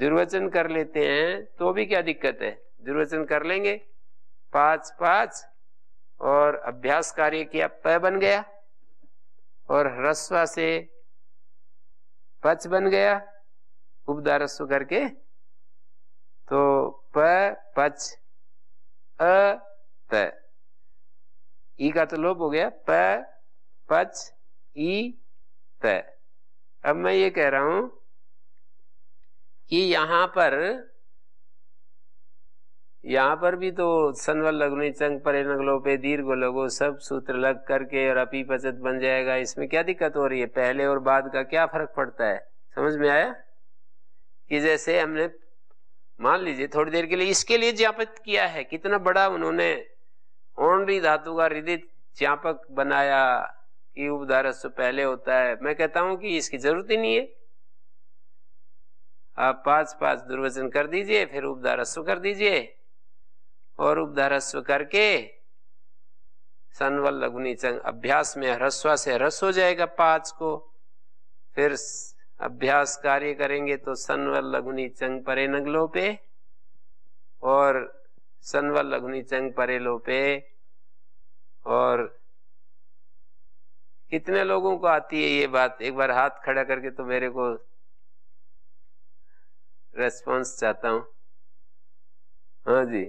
दुर्वचन कर लेते हैं तो भी क्या दिक्कत है दुर्वचन कर लेंगे पांच पांच और अभ्यास कार्य किया प बन गया और ह्रस्वा से पच बन गया उपदारस्व करके तो प पच अ त ई का तो लोप हो गया प पच ई त अब मैं ये कह रहा हूं कि यहां पर यहां पर भी तो सनवल लग्नि चंग परे नगलोपे दीर्घ लगो सब सूत्र लग करके और अपी बचत बन जाएगा इसमें क्या दिक्कत हो रही है पहले और बाद का क्या फर्क पड़ता है समझ में आया कि जैसे हमने मान लीजिए थोड़ी देर के लिए इसके लिए ज्ञापित किया है कितना बड़ा उन्होंने ओनरी धातु का हृदय ज्ञापक बनाया कि उपधारत से पहले होता है मैं कहता हूं कि इसकी जरूरत ही नहीं है आप पांच पांच दुर्वचन कर दीजिए फिर उपधारस्व कर दीजिए और उपधारस्व करके सनवल लघुनी चंग अभ्यास में ह्रस्वा से ह्रस हो जाएगा पांच को फिर अभ्यास कार्य करेंगे तो सनवल लघुनी चंग परे नगलो पे और सनवल लघुनी चंग परे लो पे और कितने लोगों को आती है ये बात एक बार हाथ खड़ा करके तो मेरे को रेस्पॉन्स चाहता हूं हाँ जी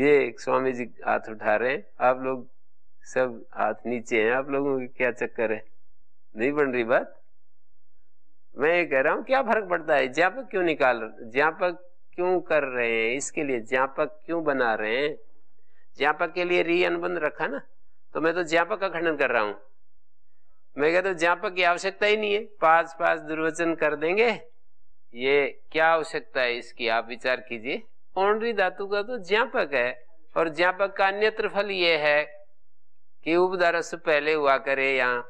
ये एक स्वामी जी हाथ उठा रहे हैं आप लोग सब हाथ नीचे हैं आप लोगों के क्या चक्कर है नहीं बन रही बात मैं ये कह रहा हूं क्या फर्क पड़ता है ज्ञापक क्यों निकाल ज्ञापक क्यों कर रहे हैं इसके लिए ज्ञापक क्यों बना रहे हैं ज्ञापक के लिए री अनुबंध रखा ना तो मैं तो ज्ञापक का खंडन कर रहा हूं मैं कहता हूं ज्ञापक की आवश्यकता ही नहीं है पांच पांच दुर्वचन कर देंगे ये क्या आवश्यकता है इसकी आप विचार कीजिए ओनरी धातु का तो ज्ञापक है और ज्ञापक का अन्यत्र फल ये है कि उपधारा से पहले हुआ करे यहाँ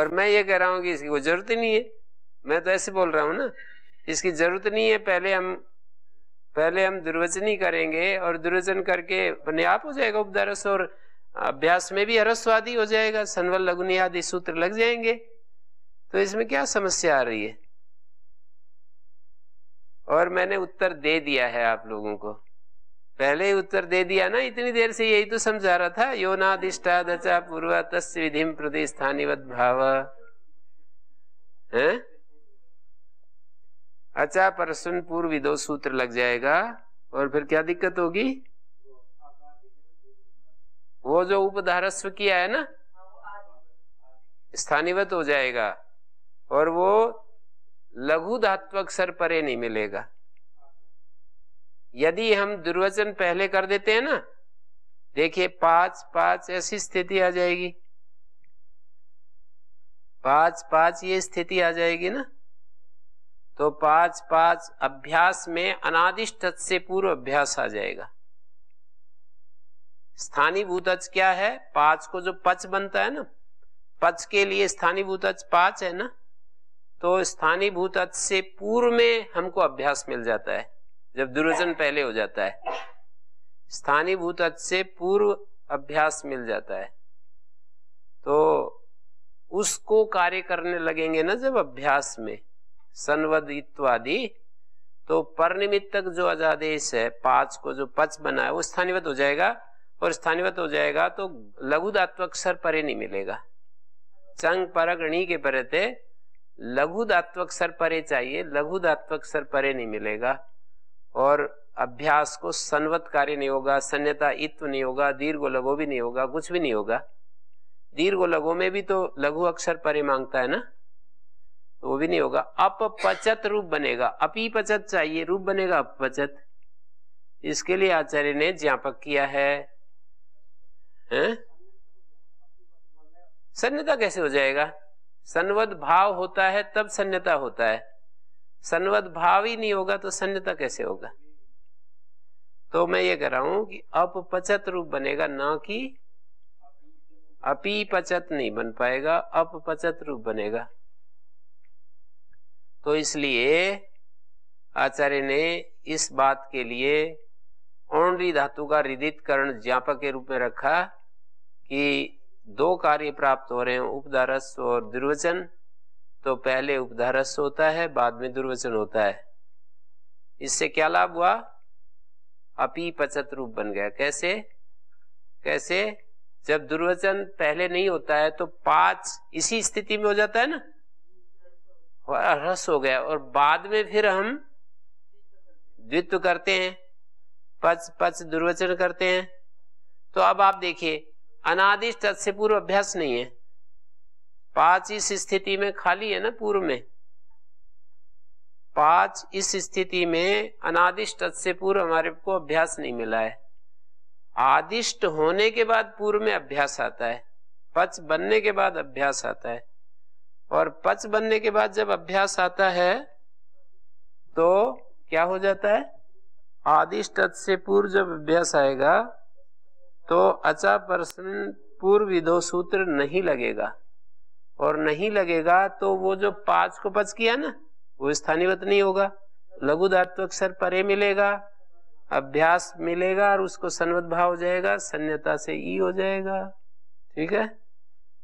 और मैं ये कह रहा हूं कि इसकी कोई जरूरत ही नहीं है मैं तो ऐसे बोल रहा हूँ ना इसकी जरूरत नहीं है पहले हम पहले हम दुर्वचन ही करेंगे और दुर्वचन करके अपने आप हो जाएगा उपदरस और अभ्यास में भी अरस्वादी हो जाएगा सनवल लघुनी आदि सूत्र लग जाएंगे तो इसमें क्या समस्या आ रही है और मैंने उत्तर दे दिया है आप लोगों को पहले ही उत्तर दे दिया ना इतनी देर से यही तो समझा रहा था योनादिष्टा दचा पूर्वा तस्वीर विधि स्थानीव भाव है अच्छा प्रश्न पूर्वी दो सूत्र लग जाएगा और फिर क्या दिक्कत होगी वो जो उपधारस्व किया है ना स्थानीवत हो जाएगा और वो लघु धात्वक सर परे नहीं मिलेगा यदि हम दुर्वचन पहले कर देते हैं ना देखिए पांच पांच ऐसी स्थिति आ जाएगी पांच पांच ये स्थिति आ जाएगी ना तो पांच पांच अभ्यास में अनादिष्ट से पूर्व अभ्यास आ जाएगा स्थानीय भूतज क्या है पांच को जो पच बनता है ना पच के लिए स्थानीय भूतज पांच है ना तो स्थानीय भूतज से पूर्व में हमको अभ्यास मिल जाता है जब दुर्वजन पहले हो जाता है स्थानीय भूतज से पूर्व अभ्यास मिल जाता है तो उसको कार्य करने लगेंगे ना जब अभ्यास में संवदित्वादि तो पर तक जो अजादेश है पांच को जो पच बना है वो स्थानीवत हो जाएगा और स्थानीवत हो जाएगा तो लघु दात्वक्षर परे नहीं मिलेगा चंग परगणी के परे थे लघु दात्वक्षर परे चाहिए लघु दात्वक्षर परे नहीं मिलेगा और अभ्यास को संवत कार्य नहीं होगा संयता इत्व नहीं होगा दीर्घ लघो भी नहीं होगा कुछ भी नहीं होगा दीर्घ लघो में भी तो लघु अक्षर परे मांगता है ना तो वो भी नहीं होगा अपपचत रूप बनेगा अपीपचत चाहिए रूप बनेगा अपपचत इसके लिए आचार्य ने ज्ञापक किया है, है? सन्नता कैसे हो जाएगा सन्वद भाव होता है तब सन्नता होता है सन्वद भाव ही नहीं होगा तो सन्नता कैसे होगा तो मैं ये कह रहा हूं कि अपपचत रूप बनेगा ना कि अपीपचत नहीं बन पाएगा अपपचत रूप बनेगा तो इसलिए आचार्य ने इस बात के लिए ओणरी धातु का रिदितकरण ज्ञापक के रूप में रखा कि दो कार्य प्राप्त हो रहे हैं उपधारस्व और दुर्वचन तो पहले उपधारस्व होता है बाद में दुर्वचन होता है इससे क्या लाभ हुआ अपी पचत रूप बन गया कैसे कैसे जब दुर्वचन पहले नहीं होता है तो पांच इसी स्थिति में हो जाता है ना और रस हो गया और बाद में फिर हम द्वित्व करते हैं पच पच दुर्वचन करते हैं तो अब आप देखिए अनादिष्ट से पूर्व अभ्यास नहीं है पांच इस स्थिति में खाली है ना पूर्व में पांच इस स्थिति में अनादिष्ट से पूर्व हमारे को अभ्यास नहीं मिला है आदिष्ट होने के बाद पूर्व में अभ्यास आता है पच बनने के बाद अभ्यास आता है और पच बनने के बाद जब अभ्यास आता है तो क्या हो जाता है आदिष्ट से पूर्व जब अभ्यास आएगा तो अचा प्रश्न पूर्व विधो सूत्र नहीं लगेगा और नहीं लगेगा तो वो जो पांच को पच किया ना वो स्थानीवत नहीं होगा लघु धात्व अक्षर परे मिलेगा अभ्यास मिलेगा और उसको सन्वत भाव हो जाएगा सन्यता से ई हो जाएगा ठीक है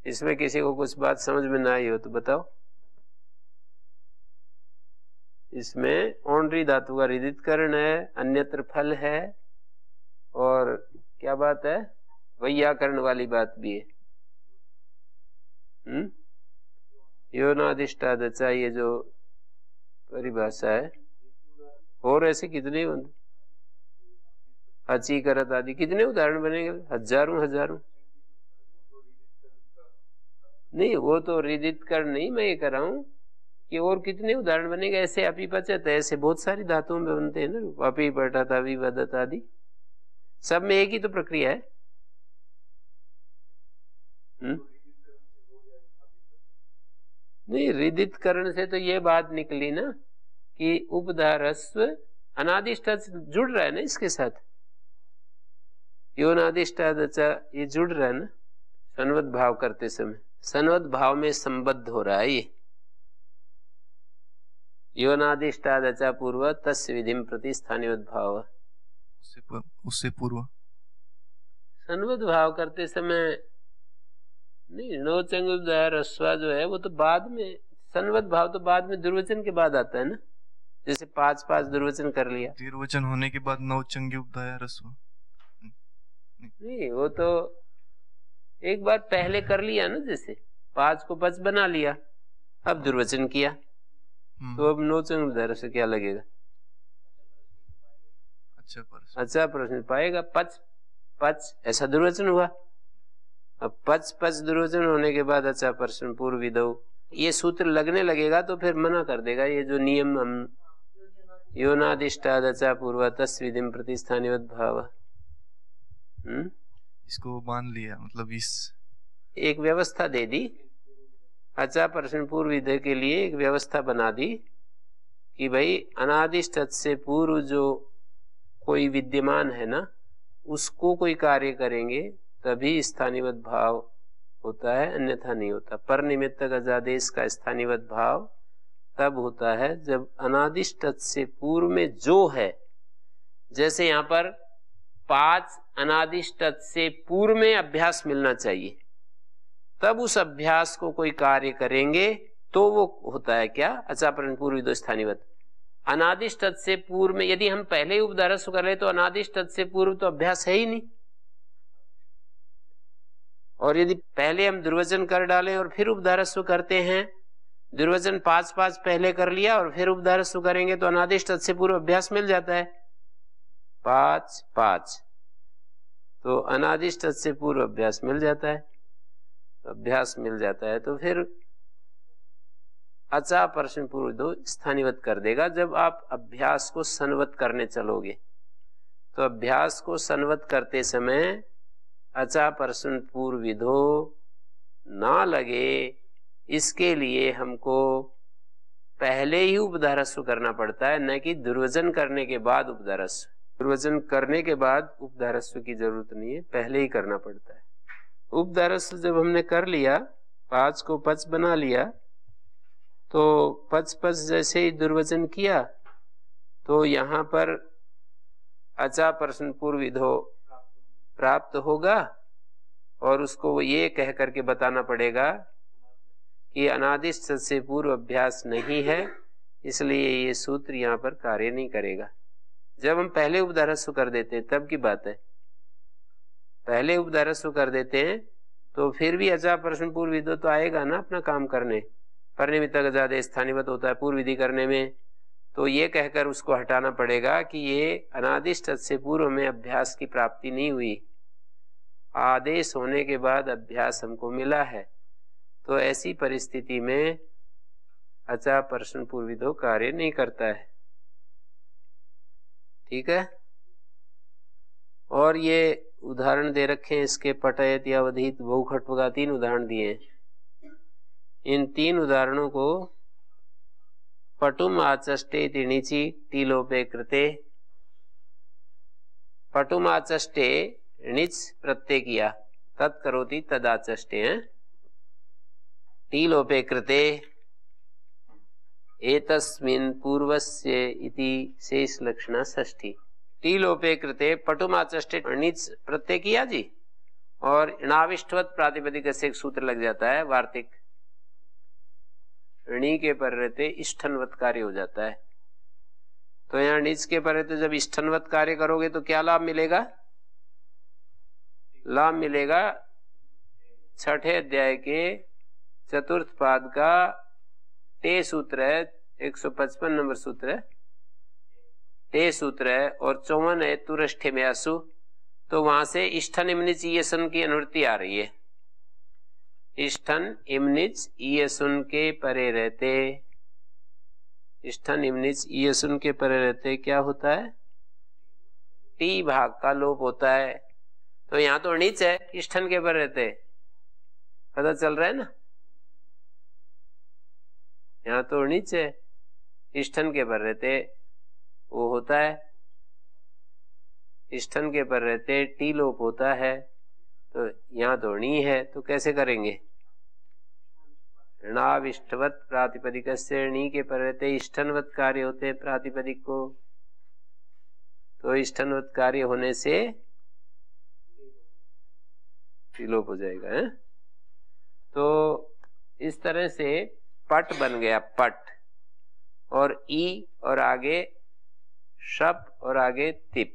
इसमें किसी को कुछ बात समझ में ना आई हो तो बताओ इसमें ओंड्री धातु का रिदितकरण है अन्यत्र फल है और क्या बात है वैयाकरण वाली बात भी है हम्म योनाधिष्ठाद ये जो परिभाषा है और ऐसे कितने करत आदि कितने उदाहरण बनेंगे हजारों हजारों नहीं वो तो रिदित कर नहीं मैं ये कर रहा हूँ कि और कितने उदाहरण बनेगा ऐसे अपीपचत है ऐसे बहुत सारी धातुओं में बनते हैं ना अपीपटत अभिवदत आदि सब में एक ही तो प्रक्रिया है हुँ? हम्म? नहीं रिदित करण से तो ये बात निकली ना कि उपधारस्व अनादिष्ट जुड़ रहा है ना इसके साथ अनादिष्ट ये जुड़ रहा है ना संवत भाव करते समय सनवद भाव में संबद्ध हो रहा है ये योनादिष्टा दचा पूर्व तस् विधि प्रति स्थानीय भाव उससे पूर्व सनवद भाव करते समय नहीं नवचंग रस्वा जो है वो तो बाद में सनवद भाव तो बाद में दुर्वचन के बाद आता है ना जैसे पांच पांच दुर्वचन कर लिया दुर्वचन होने के बाद नवचंगी उपदाया रस्वा नहीं वो तो एक बार पहले कर लिया ना जैसे पांच को पच बना लिया अब दुर्वचन किया हम्म। तो अब नोचन धर से क्या लगेगा अच्छा प्रश्न अच्छा प्रश्न पाएगा पच पच ऐसा दुर्वचन हुआ अब पच पच दुर्वचन होने के बाद अच्छा प्रश्न पूर्व विदो ये सूत्र लगने लगेगा तो फिर मना कर देगा ये जो नियम हम योनादिष्टादचा पूर्व तस्विधि प्रतिस्थानी भाव हम्म इसको मान लिया मतलब इस एक व्यवस्था दे दी अच्छा प्रश्न पूर्व विधेय के लिए एक व्यवस्था बना दी कि भाई अनादिष्ट से पूर्व जो कोई विद्यमान है ना उसको कोई कार्य करेंगे तभी स्थानीवत भाव होता है अन्यथा नहीं होता पर निमित्त अजादेश का स्थानीवत भाव तब होता है जब अनादिष्ट से पूर्व में जो है जैसे यहाँ पर पांच अनादिष्ट से पूर्व में अभ्यास मिलना चाहिए तब उस अभ्यास को कोई कार्य करेंगे तो वो होता है क्या अचापरण दो स्थानीवत अनादिष्ट से पूर्व में यदि हम पहले ही उपदारस कर ले तो अनादिष्ट से पूर्व तो अभ्यास है ही नहीं और यदि पहले हम दुर्वचन कर डालें और फिर उपधारस्व करते हैं दुर्वचन पांच पांच पहले कर लिया और फिर उपधारस्व करेंगे तो अनादिष्ट से पूर्व अभ्यास मिल जाता है पाँच पाँच तो अनादिष्ट से पूर्व अभ्यास मिल जाता है अभ्यास मिल जाता है तो फिर अचा प्रश्न पूर्व दो स्थानीवत कर देगा जब आप अभ्यास को सनवत करने चलोगे तो अभ्यास को सनवत करते समय अचा प्रश्न पूर्व विधो ना लगे इसके लिए हमको पहले ही उपधारस्व करना पड़ता है न कि दुर्वजन करने के बाद उपधारस्व प्रवचन करने के बाद उपधारस्व की जरूरत नहीं है पहले ही करना पड़ता है उपधारस्व जब हमने कर लिया पांच को पच बना लिया तो पच पच जैसे ही दुर्वचन किया तो यहाँ पर अचा प्रश्न विधो प्राप्त होगा और उसको वो ये कह करके बताना पड़ेगा कि अनादिष्ट से पूर्व अभ्यास नहीं है इसलिए ये सूत्र यहाँ पर कार्य नहीं करेगा जब हम पहले उपदारस्व कर देते हैं तब की बात है पहले उपदारस्व कर देते हैं तो फिर भी अजा प्रश्न पूर्व विधो तो आएगा ना अपना काम करने पर स्थानीय स्थानीवत होता है पूर्व विधि करने में तो ये कहकर उसको हटाना पड़ेगा कि ये अनादिष्ट से पूर्व में अभ्यास की प्राप्ति नहीं हुई आदेश होने के बाद अभ्यास हमको मिला है तो ऐसी परिस्थिति में अचा प्रश्न दो कार्य नहीं करता है ठीक है और ये उदाहरण दे रखे हैं इसके पटयत या अवधित बहुखट्व का तीन उदाहरण दिए इन तीन उदाहरणों को पटुम आचष्टे तिणीची टीलोपे कृते पटुम आचष्टे णिच प्रत्यय किया तत्करोति तदाचष्टे हैं टीलोपे कृते एतस्मिन् पूर्वस्य इति शेष लक्षण षष्ठी टी लोपे कृते पटुमाचष्टे अणिच प्रत्यय किया जी और इणाविष्टवत प्रातिपदिक से एक सूत्र लग जाता है वार्तिक णी के पर रहते इष्ठनवत कार्य हो जाता है तो यहाँ निज के पर रहते जब इष्ठनवत कार्य करोगे तो क्या लाभ मिलेगा लाभ मिलेगा छठे अध्याय के चतुर्थ पाद का टे सूत्र है 155 नंबर सूत्र है टे सूत्र है और चौवन है तुरष्ठे आसु तो वहां से इष्ठन इमनिच सुन की अनुवृत्ति आ रही है इष्ठन इमनिच सुन के परे रहते इष्ठन इमनिच सुन के परे रहते क्या होता है टी भाग का लोप होता है तो यहाँ तो नीच है इष्ठन के परे रहते पता चल रहा है ना यहाँ तो नीचे स्थन के पर रहते वो होता है स्थन के पर रहते टी लोप होता है तो यहाँ तो नी है तो कैसे करेंगे ऋणाविष्टवत प्रातिपदिक से णी के पर रहते ईष्ठनवत कार्य होते हैं प्रातिपदिक को तो ईष्ठनवत कार्य होने से टीलोप हो जाएगा है? तो इस तरह से पट बन गया पट और ई और आगे शब और आगे तिप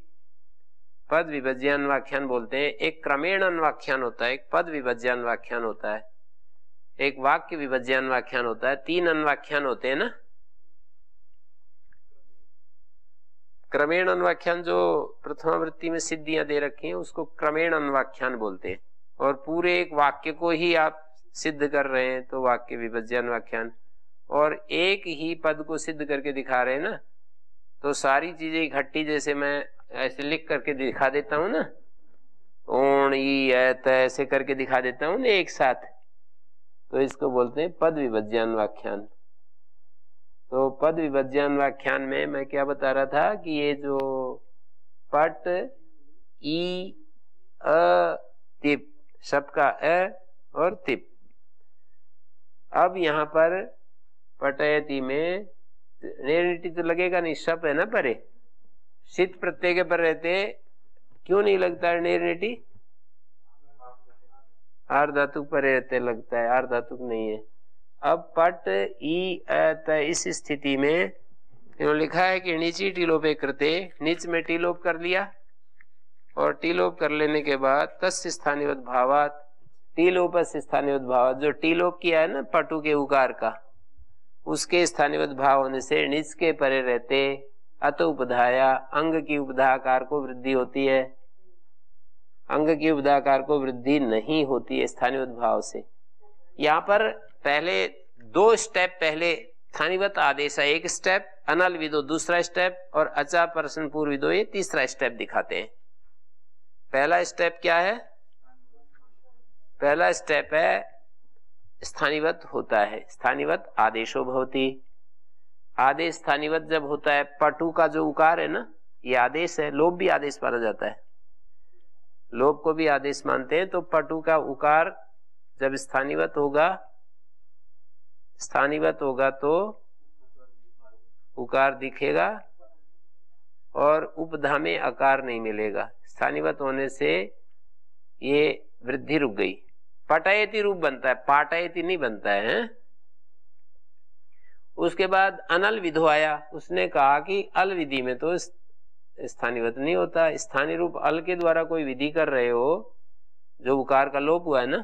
पद विभज्य अनुवाख्यान बोलते हैं एक क्रमेण अनुवाख्यान होता है एक पद विभज्य अनुवाख्यान होता है एक वाक्य विभज्य अनुवाख्यान होता है तीन अनुवाख्यान होते हैं ना क्रमेण अनुवाख्यान जो प्रथमा वृत्ति में सिद्धियां दे रखी हैं उसको क्रमेण अनुवाख्यान बोलते हैं और पूरे एक वाक्य को ही आप सिद्ध कर रहे हैं तो वाक्य विभज्यन व्याख्यान और एक ही पद को सिद्ध करके दिखा रहे हैं ना तो सारी चीजें इकट्ठी जैसे मैं ऐसे लिख करके दिखा देता हूं ना ओण ई ऐसे करके दिखा देता हूं ना एक साथ तो इसको बोलते हैं पद विभज्यान व्याख्यान तो पद विभज्यान व्याख्यान में मैं क्या बता रहा था कि ये जो पट ई अ तिप सबका अ और तिप अब यहाँ पर पटयती में तो लगेगा नहीं सब है ना परे शीत प्रत्यय के पर रहते क्यों नहीं लगता है नेरिटी आर धातु पर रहते लगता है आर धातु नहीं है अब पट ई इस स्थिति में इन्होंने लिखा है कि नीची टीलोपे करते नीच में टीलोप कर लिया और टीलोप कर लेने के बाद तस् स्थानीय भावात टीलोप स्थानीय उद्भाव जो टीलोप किया है ना पटु के उकार का उसके स्थानीय उद्भाव होने से निज के परे रहते अत उपधाया अंग की उपधाकार को वृद्धि होती है अंग की उपधाकार को वृद्धि नहीं होती है स्थानीय उद्भाव से यहाँ पर पहले दो स्टेप पहले स्थानीवत आदेश है एक स्टेप अनल विदो दूसरा स्टेप और अचा प्रश्न पूर्व विदो ये तीसरा स्टेप दिखाते हैं पहला स्टेप क्या है पहला स्टेप है स्थानीवत होता है स्थानीवत आदेशो भवती आदेश स्थानीवत जब होता है पटु का जो उकार है ना ये आदेश है लोभ भी आदेश माना जाता है लोभ को भी आदेश मानते हैं तो पटु का उकार जब स्थानीवत होगा स्थानीवत होगा तो उकार दिखेगा और उपधा में आकार नहीं मिलेगा स्थानीवत होने से ये वृद्धि रुक गई पटायती रूप बनता है पाटायती नहीं बनता है उसके बाद अनल विधो आया उसने कहा कि अल विधि में तो स्थानीवत नहीं होता स्थानीय रूप अल के द्वारा कोई विधि कर रहे हो जो उकार का लोप हुआ है ना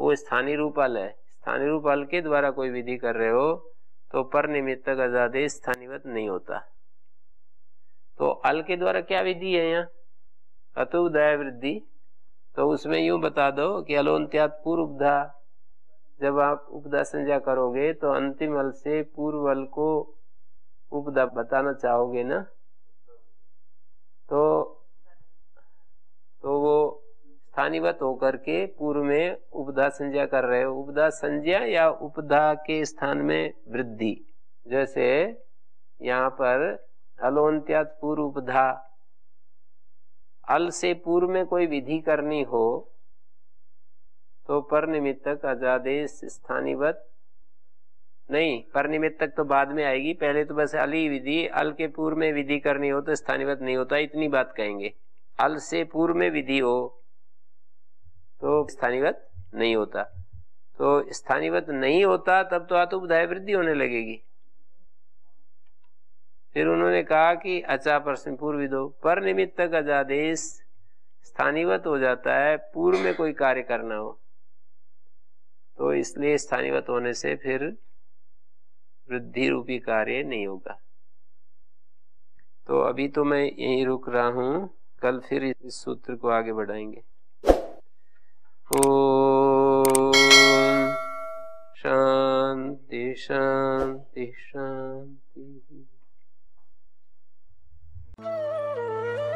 वो स्थानीय रूप अल है स्थानीय रूप अल के द्वारा कोई विधि कर रहे हो तो पर निमित्त आजादे स्थानीवत नहीं होता तो अल के द्वारा क्या विधि है यहाँ अतुदय वृद्धि तो उसमें यूं बता दो कि अलोन्त्यात पूर्व उपधा जब आप उपधा संज्ञा करोगे तो अंतिम अल से पूर्व अल को उपधा बताना चाहोगे ना तो तो वो स्थानीवत होकर के पूर्व में उपधा संज्ञा कर रहे हो उपधा संज्ञा या उपधा के स्थान में वृद्धि जैसे यहाँ पर अलोन्त्यात पूर्व उपधा अल से पूर्व में कोई विधि करनी हो तो पर निमित्तक अजादेश स्थानीवत नहीं पर निमित्तक तो बाद में आएगी पहले तो बस अली विधि अल के पूर्व में विधि करनी हो तो स्थानीवत नहीं होता इतनी बात कहेंगे अल से पूर्व में विधि हो तो स्थानीवत नहीं होता तो स्थानीवत नहीं होता तब तो आतुपदाय वृद्धि होने लगेगी फिर उन्होंने कहा कि अचा प्रश्न पूर्वी दो पर निमित्त तक अजादेश स्थानीवत हो जाता है पूर्व में कोई कार्य करना हो तो इसलिए स्थानीवत होने से फिर वृद्धि रूपी कार्य नहीं होगा तो अभी तो मैं यहीं रुक रहा हूं कल फिर इस सूत्र को आगे बढ़ाएंगे ओ शांति शांति शांति Música